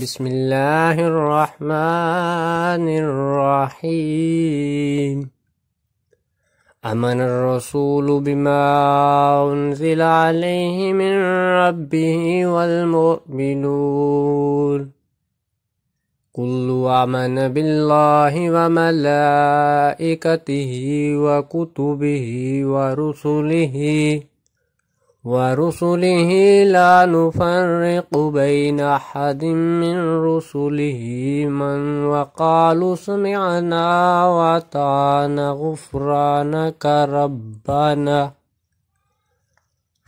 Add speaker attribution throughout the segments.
Speaker 1: بسم الله الرحمن الرحيم امن الرسول بما انزل عليه من ربه والمؤمنون كل امن بالله وملائكته وكتبه ورسله ورسله لا نفرق بين أحد من رسله من وقالوا سمعنا وطعنا غفرانك ربنا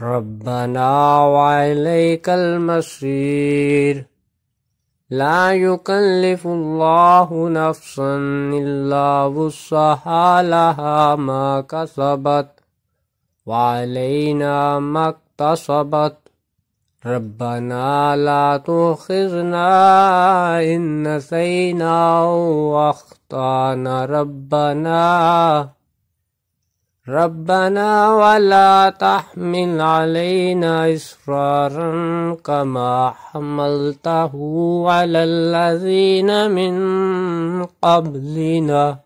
Speaker 1: ربنا وإليك المصير لا يكلف الله نفسا إلا وسعها لها ما كسبت وعلينا ما اقتصبت ربنا لا تؤخذنا إن نسينا واخطأنا ربنا ربنا ولا تحمل علينا إصرارا كما حملته على الذين من قبلنا